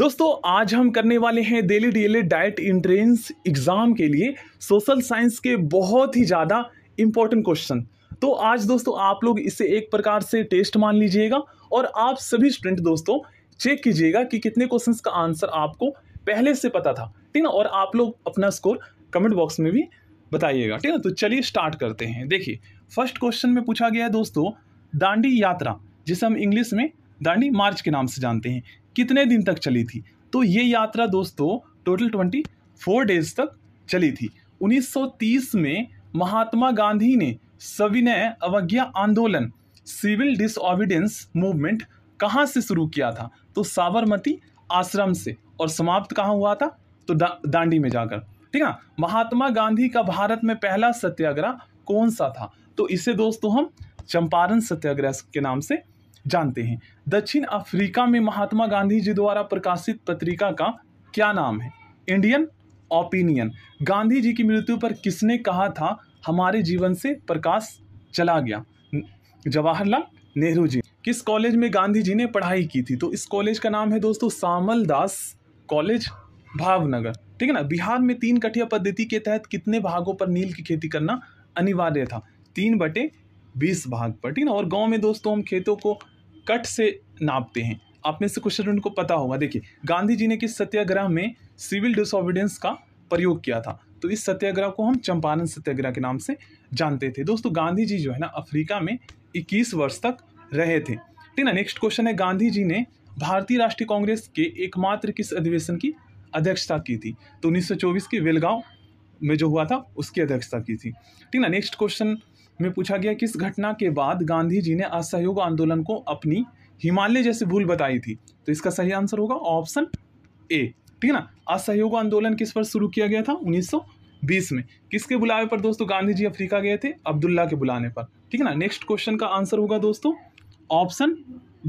दोस्तों आज हम करने वाले हैं Delhi DElEd DIET entrance exam के लिए सोशल साइंस के बहुत ही ज़्यादा इंपॉर्टेंट क्वेश्चन तो आज दोस्तों आप लोग इसे एक प्रकार से टेस्ट मान लीजिएगा और आप सभी स्टूडेंट दोस्तों चेक कीजिएगा कि कितने क्वेश्चंस का आंसर आपको पहले से पता था ठीक ना और आप लोग अपना स्कोर कमेंट बॉक्स में भी बताइएगा ठीक ना तो चलिए स्टार्ट करते हैं देखिए फर्स्ट क्वेश्चन में पूछा गया है दोस्तों दांडी यात्रा जिसे हम इंग्लिश में दांडी मार्च के नाम से जानते हैं कितने दिन तक चली थी तो ये यात्रा दोस्तों टोटल ट्वेंटी फोर डेज तक चली थी 1930 में महात्मा गांधी ने सविनय अवज्ञा आंदोलन सिविल डिसऑबिडेंस मूवमेंट कहाँ से शुरू किया था तो साबरमती आश्रम से और समाप्त कहाँ हुआ था तो दा, दांडी में जाकर ठीक है महात्मा गांधी का भारत में पहला सत्याग्रह कौन सा था तो इसे दोस्तों हम चंपारण सत्याग्रह के नाम से जानते हैं दक्षिण अफ्रीका में महात्मा गांधी जी द्वारा प्रकाशित पत्रिका का क्या नाम है इंडियन ओपिनियन गांधी जी की मृत्यु पर किसने कहा था हमारे जीवन से प्रकाश चला गया जवाहरलाल नेहरू जी किस कॉलेज में गांधी जी ने पढ़ाई की थी तो इस कॉलेज का नाम है दोस्तों सामल दास कॉलेज भावनगर ठीक है ना बिहार में तीन कठिया पद्धति के तहत कितने भागों पर नील की खेती करना अनिवार्य था तीन बटे बीस भाग पर ठीक ना और गाँव में दोस्तों हम खेतों को कट से नापते हैं आप में से कुछ स्टूडेंट को पता होगा देखिए गांधी जी ने किस सत्याग्रह में सिविल डिसऑबिडेंस का प्रयोग किया था तो इस सत्याग्रह को हम चंपारण सत्याग्रह के नाम से जानते थे दोस्तों गांधी जी जो है ना अफ्रीका में 21 वर्ष तक रहे थे ठीक ना नेक्स्ट क्वेश्चन है गांधी जी ने भारतीय राष्ट्रीय कांग्रेस के एकमात्र किस अधिवेशन की अध्यक्षता की थी तो 1924 के बेलगांव में जो हुआ था उसकी अध्यक्षता की थी ठीक ना नेक्स्ट क्वेश्चन में पूछा गया किस घटना के बाद गांधी जी ने असहयोग आंदोलन को अपनी हिमालय जैसी भूल बताई थी तो इसका सही आंसर होगा ऑप्शन ए ठीक है ना असहयोग आंदोलन किस पर शुरू किया गया था 1920 में किसके बुलावे पर दोस्तों गांधी जी अफ्रीका गए थे अब्दुल्ला के बुलाने पर ठीक है ना नेक्स्ट क्वेश्चन का आंसर होगा दोस्तों ऑप्शन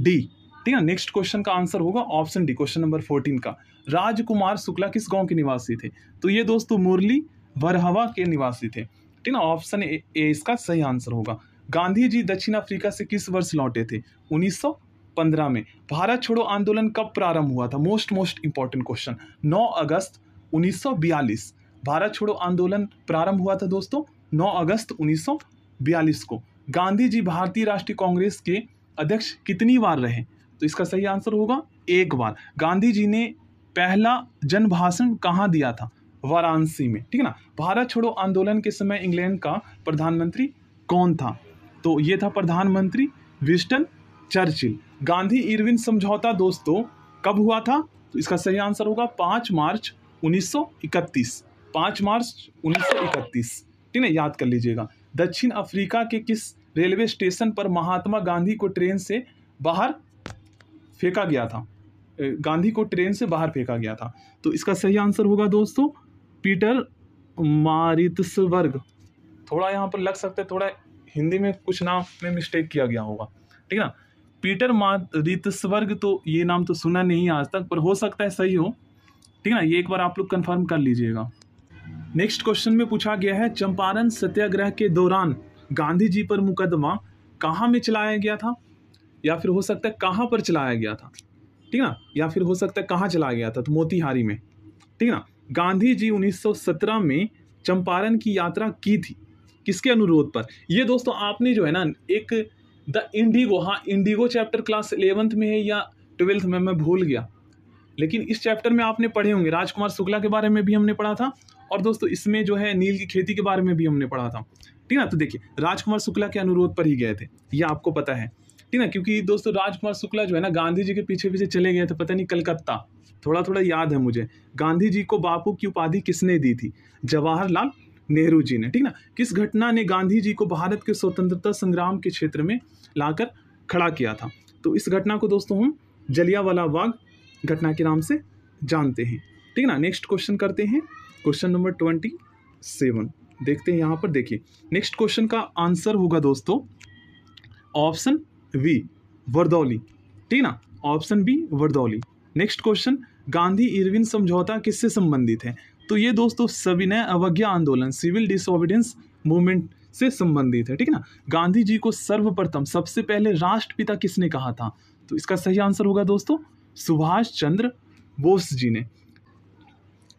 डी ठीक है नेक्स्ट क्वेश्चन का आंसर होगा option D question number fourteen का राजकुमार शुक्ला किस गांव के निवासी थे तो ये दोस्तों मुरली वरहवा के निवासी थे ठीक ना ऑप्शन ए, ए इसका सही आंसर होगा गांधी जी दक्षिण अफ्रीका से किस वर्ष लौटे थे 1915 में भारत छोड़ो आंदोलन कब प्रारंभ हुआ था मोस्ट मोस्ट इंपॉर्टेंट क्वेश्चन 9 अगस्त 1942 भारत छोड़ो आंदोलन प्रारंभ हुआ था दोस्तों 9 अगस्त 1942 को गांधी जी भारतीय राष्ट्रीय कांग्रेस के अध्यक्ष कितनी बार रहे तो इसका सही आंसर होगा एक बार गांधी जी ने पहला जन भाषण कहाँ दिया था वाराणसी में ठीक है ना भारत छोड़ो आंदोलन के समय इंग्लैंड का प्रधानमंत्री कौन था तो ये था प्रधानमंत्री विस्टन चर्चिल गांधी इरविन समझौता दोस्तों कब हुआ था तो इसका सही आंसर होगा पाँच मार्च 1931 पाँच मार्च 1931 ठीक है याद कर लीजिएगा दक्षिण अफ्रीका के किस रेलवे स्टेशन पर महात्मा गांधी को ट्रेन से बाहर फेंका गया था गांधी को ट्रेन से बाहर फेंका गया था तो इसका सही आंसर होगा दोस्तों पीटर मारित्सबर्ग थोड़ा यहाँ पर लग सकता है थोड़ा हिंदी में कुछ नाम में मिस्टेक किया गया होगा ठीक है ना पीटर मारित्सबर्ग तो ये नाम तो सुना नहीं आज तक पर हो सकता है सही हो ठीक है ना ये एक बार आप लोग कन्फर्म कर लीजिएगा नेक्स्ट क्वेश्चन में पूछा गया है चंपारण सत्याग्रह के दौरान गांधी जी पर मुकदमा कहाँ में चलाया गया था या फिर हो सकता है कहाँ पर चलाया गया था ठीक है ना या फिर हो सकता है कहाँ चलाया गया था तो मोतिहारी में ठीक है ना गांधी जी 1917 में चंपारण की यात्रा की थी किसके अनुरोध पर ये दोस्तों आपने जो है ना एक द इंडिगो हाँ इंडिगो चैप्टर क्लास एलेवंथ में है या ट्वेल्थ में मैं भूल गया लेकिन इस चैप्टर में आपने पढ़े होंगे राजकुमार शुक्ला के बारे में भी हमने पढ़ा था और दोस्तों इसमें जो है नील की खेती के बारे में भी हमने पढ़ा था ठीक है तो देखिए राजकुमार शुक्ला के अनुरोध पर ही गए थे यह आपको पता है ठीक ना क्योंकि दोस्तों राजकुमार शुक्ला जो है ना गांधी जी के पीछे पीछे चले गए थे पता नहीं कलकत्ता थोड़ा थोड़ा याद है मुझे गांधी जी को बापू की उपाधि किसने दी थी जवाहरलाल नेहरू जी ने ठीक ना किस घटना ने गांधी जी को भारत के स्वतंत्रता संग्राम के क्षेत्र में लाकर खड़ा किया था तो इस घटना को दोस्तों हम जलियावाला बाग घटना के नाम से जानते हैं ठीक ना नेक्स्ट क्वेश्चन करते हैं क्वेश्चन नंबर ट्वेंटी सेवन देखते हैं यहाँ पर देखिए नेक्स्ट क्वेश्चन का आंसर होगा दोस्तों ऑप्शन वी वर्दौली ठीक ना option B Bardoli next question Gandhi Irwin समझौता किससे संबंधित है तो ये दोस्तों सविनय अवज्ञा आंदोलन सिविल डिसोबिडेंस मूवमेंट से संबंधित है ठीक है ना गांधी जी को सर्वप्रथम सबसे पहले राष्ट्रपिता किसने कहा था तो इसका सही आंसर होगा दोस्तों सुभाष चंद्र बोस जी ने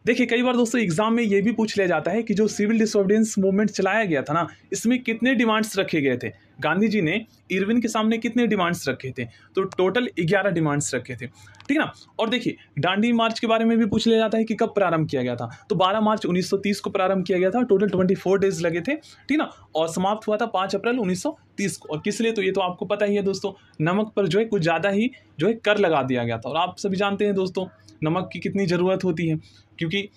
देखिए कई बार दोस्तों एग्जाम में ये भी पूछ लिया जाता है कि जो सिविल डिसोबिडेंस मूवमेंट चलाया गया था ना इसमें कितने डिमांड्स रखे गए थे गांधी जी ने इरविन के सामने कितने डिमांड्स रखे थे तो टोटल ग्यारह डिमांड्स रखे थे ठीक है ना और देखिए डांडी मार्च के बारे में भी पूछ लिया जाता है कि कब प्रारंभ किया गया था तो 12 मार्च 1930 को प्रारंभ किया गया था टोटल 24 डेज लगे थे ठीक ना और समाप्त हुआ था 5 अप्रैल 1930 को और किस लिए तो ये तो आपको पता ही है दोस्तों नमक पर जो है कुछ ज़्यादा ही जो है कर लगा दिया गया था और आप सभी जानते हैं दोस्तों नमक की कितनी ज़रूरत होती है क्योंकि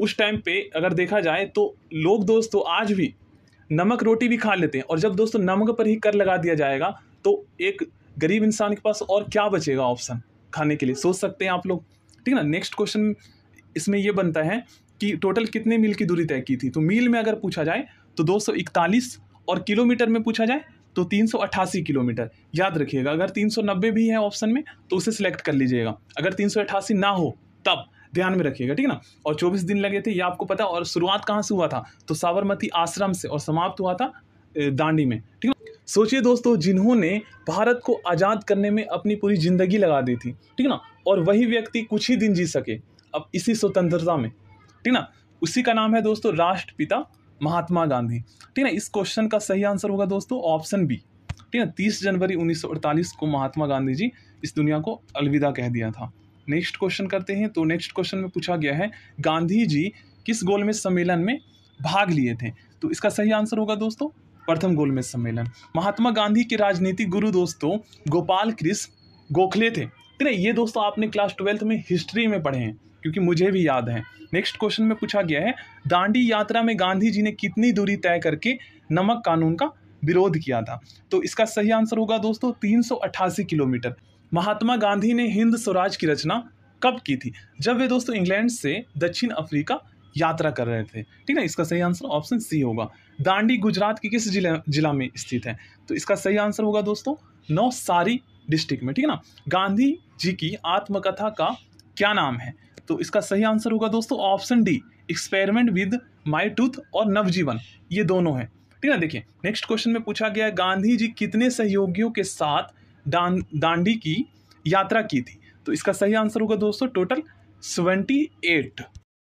उस टाइम पे अगर देखा जाए तो लोग दोस्तों आज भी नमक रोटी भी खा लेते हैं और जब दोस्तों नमक पर ही कर लगा दिया जाएगा तो एक गरीब इंसान के पास और क्या बचेगा ऑप्शन खाने के लिए सोच सकते हैं आप लोग ठीक है ना नेक्स्ट क्वेश्चन इसमें यह बनता है कि टोटल कितने मील की दूरी तय की थी तो मील में अगर पूछा जाए तो दो और किलोमीटर में पूछा जाए तो 388 किलोमीटर याद रखिएगा अगर 390 भी है ऑप्शन में तो उसे सिलेक्ट कर लीजिएगा अगर 388 ना हो तब ध्यान में रखिएगा ठीक है ना और चौबीस दिन लगे थे ये आपको पता और शुरुआत कहाँ से हुआ था तो साबरमती आश्रम से और समाप्त हुआ था दांडी में ठीक है सोचिए दोस्तों जिन्होंने भारत को आज़ाद करने में अपनी पूरी ज़िंदगी लगा दी थी ठीक ना और वही व्यक्ति कुछ ही दिन जी सके अब इसी स्वतंत्रता में ठीक ना उसी का नाम है दोस्तों राष्ट्रपिता महात्मा गांधी ठीक ना इस क्वेश्चन का सही आंसर होगा दोस्तों ऑप्शन बी ठीक है तीस जनवरी 1948 को महात्मा गांधी जी इस दुनिया को अलविदा कह दिया था नेक्स्ट क्वेश्चन करते हैं तो नेक्स्ट क्वेश्चन में पूछा गया है गांधी जी किस गोलमेज सम्मेलन में भाग लिए थे तो इसका सही आंसर होगा दोस्तों प्रथम गोलमेज सम्मेलन महात्मा गांधी के राजनीतिक गुरु दोस्तों गोपाल कृष्ण गोखले थे ठीक है ये दोस्तों आपने क्लास ट्वेल्थ में हिस्ट्री में पढ़े हैं क्योंकि मुझे भी याद है नेक्स्ट क्वेश्चन में पूछा गया है दांडी यात्रा में गांधी जी ने कितनी दूरी तय करके नमक कानून का विरोध किया था तो इसका सही आंसर होगा दोस्तों तीन किलोमीटर महात्मा गांधी ने हिंद स्वराज की रचना कब की थी जब वे दोस्तों इंग्लैंड से दक्षिण अफ्रीका यात्रा कर रहे थे ठीक ना इसका सही आंसर ऑप्शन सी होगा दांडी गुजरात के किस जिला जिला में स्थित है तो इसका सही आंसर होगा दोस्तों नौसारी डिस्ट्रिक्ट में ठीक है ना गांधी जी की आत्मकथा का क्या नाम है तो इसका सही आंसर होगा दोस्तों option D experiment with my टूथ और नवजीवन ये दोनों है ठीक है ना देखिए नेक्स्ट क्वेश्चन में पूछा गया है गांधी जी कितने सहयोगियों के साथ डां दांडी की यात्रा की थी तो इसका सही आंसर होगा दोस्तों टोटल सेवेंटी एट